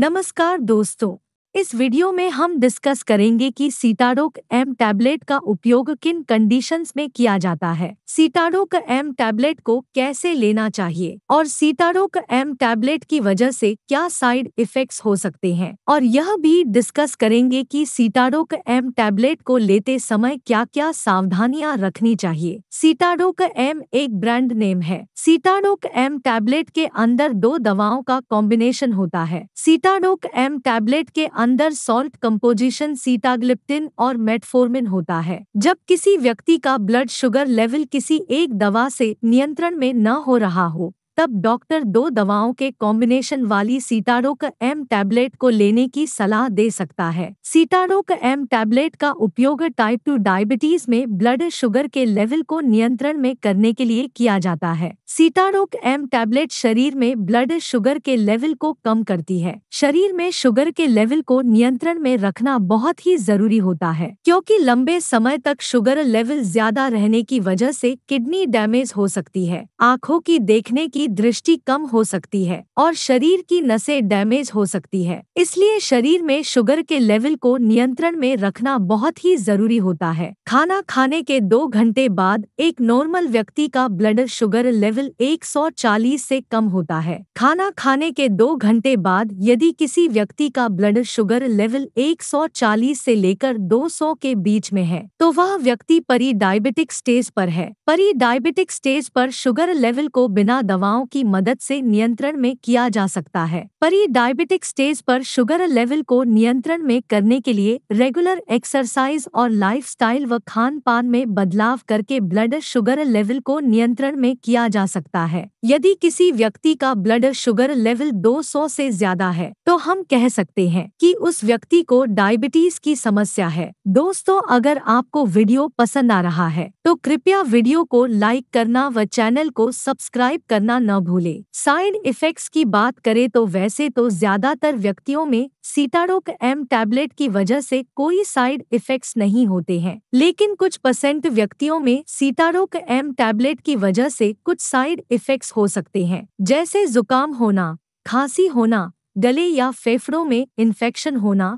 नमस्कार दोस्तों इस वीडियो में हम डिस्कस करेंगे कि सीटाडोक एम टैबलेट का उपयोग किन कंडीशंस में किया जाता है सीटाडोक एम टैबलेट को कैसे लेना चाहिए और सीटाडोक एम टैबलेट की वजह से क्या साइड इफेक्ट्स हो सकते हैं और यह भी डिस्कस करेंगे कि सीटाडोक एम टैबलेट को लेते समय क्या क्या सावधानियां रखनी चाहिए सीटाडोक एम एक ब्रांड नेम है सीटाडोक एम टैबलेट के अंदर दो दवाओं का कॉम्बिनेशन होता है सीटाडोक एम टैबलेट के अंदर सॉल्ट कंपोजिशन सीटाग्लिप्टिन और मेटफोर्मिन होता है जब किसी व्यक्ति का ब्लड शुगर लेवल किसी एक दवा से नियंत्रण में न हो रहा हो तब डॉक्टर दो दवाओं के कॉम्बिनेशन वाली सीटारोक एम टैबलेट को लेने की सलाह दे सकता है सीटारोक एम टैबलेट का उपयोग टाइप टू डायबिटीज में ब्लड शुगर के लेवल को नियंत्रण में करने के लिए किया जाता है सीटारोक एम टैबलेट शरीर में ब्लड शुगर के लेवल को कम करती है शरीर में शुगर के लेवल को नियंत्रण में रखना बहुत ही जरूरी होता है क्योंकि लंबे समय तक शुगर लेवल ज्यादा रहने की वजह से किडनी डैमेज हो सकती है आंखों की देखने की दृष्टि कम हो सकती है और शरीर की नसें डैमेज हो सकती है इसलिए शरीर में शुगर के लेवल को नियंत्रण में रखना बहुत ही जरूरी होता है खाना खाने के दो घंटे बाद एक नॉर्मल व्यक्ति का ब्लड शुगर लेवल 140 से कम होता है खाना खाने के दो घंटे बाद यदि किसी व्यक्ति का ब्लड शुगर लेवल 140 से लेकर 200 के बीच में है तो वह व्यक्ति परी डायबिटिक स्टेज पर है परी डायबिटिक स्टेज पर शुगर लेवल को बिना दवाओं दवाओं की मदद से नियंत्रण में किया जा सकता है ये डायबिटिक स्टेज पर शुगर लेवल को नियंत्रण में करने के लिए रेगुलर एक्सरसाइज और लाइफस्टाइल व खान पान में बदलाव करके ब्लड शुगर लेवल को नियंत्रण में किया जा सकता है यदि किसी व्यक्ति का ब्लड शुगर लेवल 200 से ज्यादा है तो हम कह सकते हैं कि उस व्यक्ति को डायबिटीज की समस्या है दोस्तों अगर आपको वीडियो पसंद आ रहा है तो कृपया वीडियो को लाइक करना व चैनल को सब्सक्राइब करना न भूले साइड इफेक्ट्स की बात करें तो वैसे तो ज्यादातर व्यक्तियों में सीटाडोक एम टैबलेट की वजह से कोई साइड इफेक्ट्स नहीं होते हैं लेकिन कुछ परसेंट व्यक्तियों में सीटाडोक एम टैबलेट की वजह से कुछ साइड इफेक्ट्स हो सकते हैं जैसे जुकाम होना खांसी होना गले या फेफड़ों में इन्फेक्शन होना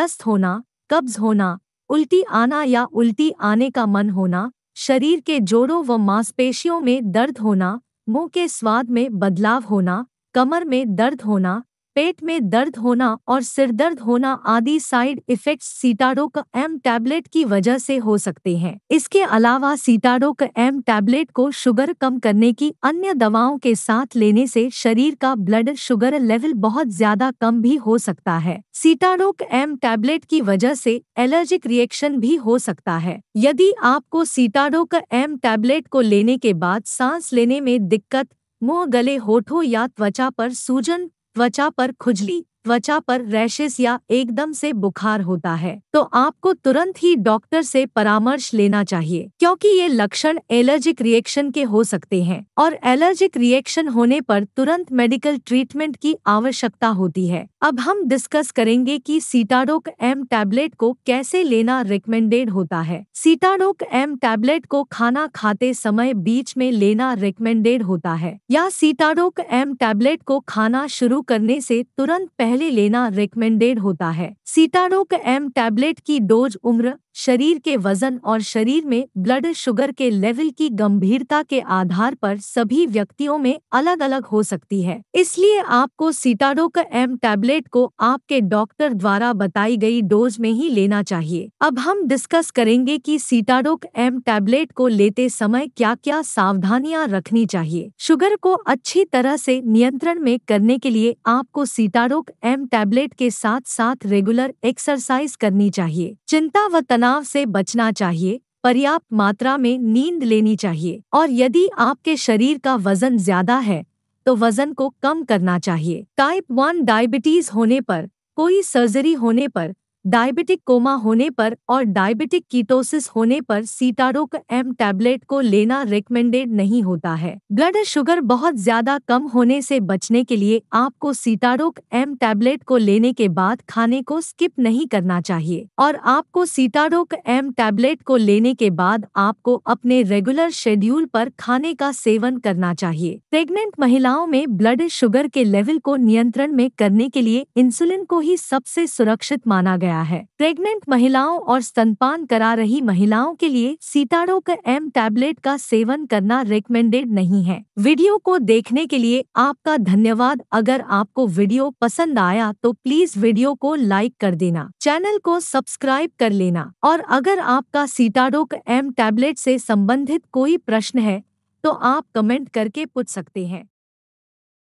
दस्त होना कब्ज होना उल्टी आना या उल्टी आने का मन होना शरीर के जोड़ों व मांसपेशियों में दर्द होना मुंह के स्वाद में बदलाव होना कमर में दर्द होना पेट में दर्द होना और सिर दर्द होना आदि side effects सीटाडो Sitadoc M tablet की वजह से हो सकते हैं इसके अलावा सीटाडो का एम टैबलेट को शुगर कम करने की अन्य दवाओं के साथ लेने से शरीर का ब्लड शुगर लेवल बहुत ज्यादा कम भी हो सकता है सीटारोक एम टैबलेट की वजह से एलर्जिक रिएक्शन भी हो सकता है यदि आपको सीटाडोक एम टैबलेट को लेने के बाद सांस लेने में दिक्कत मुंह गले होठों या त्वचा पर सूजन त्वचा पर खुजली त्वचा पर रैशेस या एकदम से बुखार होता है तो आपको तुरंत ही डॉक्टर से परामर्श लेना चाहिए क्योंकि ये लक्षण एलर्जिक रिएक्शन के हो सकते हैं और एलर्जिक रिएक्शन होने पर तुरंत मेडिकल ट्रीटमेंट की आवश्यकता होती है अब हम डिस्कस करेंगे कि सीटाडोक एम टैबलेट को कैसे लेना रिकमेंडेड होता है सीटाडोक एम टैबलेट को खाना खाते समय बीच में लेना रिकमेंडेड होता है या सीटाडोक एम टैबलेट को खाना शुरू करने से तुरंत पहले पहले लेना रिकमेंडेड होता है सीटारोक एम टैबलेट की डोज उम्र शरीर के वजन और शरीर में ब्लड शुगर के लेवल की गंभीरता के आधार पर सभी व्यक्तियों में अलग अलग हो सकती है इसलिए आपको सीटारोक एम टैबलेट को आपके डॉक्टर द्वारा बताई गई डोज में ही लेना चाहिए अब हम डिस्कस करेंगे कि सीटारोक एम टैबलेट को लेते समय क्या क्या सावधानियां रखनी चाहिए शुगर को अच्छी तरह से नियंत्रण में करने के लिए आपको सीटारोक एम टैबलेट के साथ साथ रेगुलर एक्सरसाइज करनी चाहिए चिंता व तनाव से बचना चाहिए पर्याप्त मात्रा में नींद लेनी चाहिए और यदि आपके शरीर का वजन ज्यादा है तो वजन को कम करना चाहिए टाइप वन डायबिटीज होने पर कोई सर्जरी होने पर डायबिटिक कोमा होने पर और डायबिटिक कीटोसिस होने पर सीटारोक एम टैबलेट को लेना रिकमेंडेड नहीं होता है ब्लड शुगर बहुत ज्यादा कम होने से बचने के लिए आपको सीटारोक एम टैबलेट को लेने के बाद खाने को स्किप नहीं करना चाहिए और आपको सीटारोक एम टैबलेट को लेने के बाद आपको अपने रेगुलर शेड्यूल पर खाने का सेवन करना चाहिए प्रेग्नेंट महिलाओं में ब्लड शुगर के लेवल को नियंत्रण में करने के लिए इंसुलिन को ही सबसे सुरक्षित माना गया गया है प्रेग्नेंट महिलाओं और स्तनपान करा रही महिलाओं के लिए सीताड़ो का एम टैबलेट का सेवन करना रिकमेंडेड नहीं है वीडियो को देखने के लिए आपका धन्यवाद अगर आपको वीडियो पसंद आया तो प्लीज वीडियो को लाइक कर देना चैनल को सब्सक्राइब कर लेना और अगर आपका का एम टैबलेट से संबंधित कोई प्रश्न है तो आप कमेंट करके पूछ सकते हैं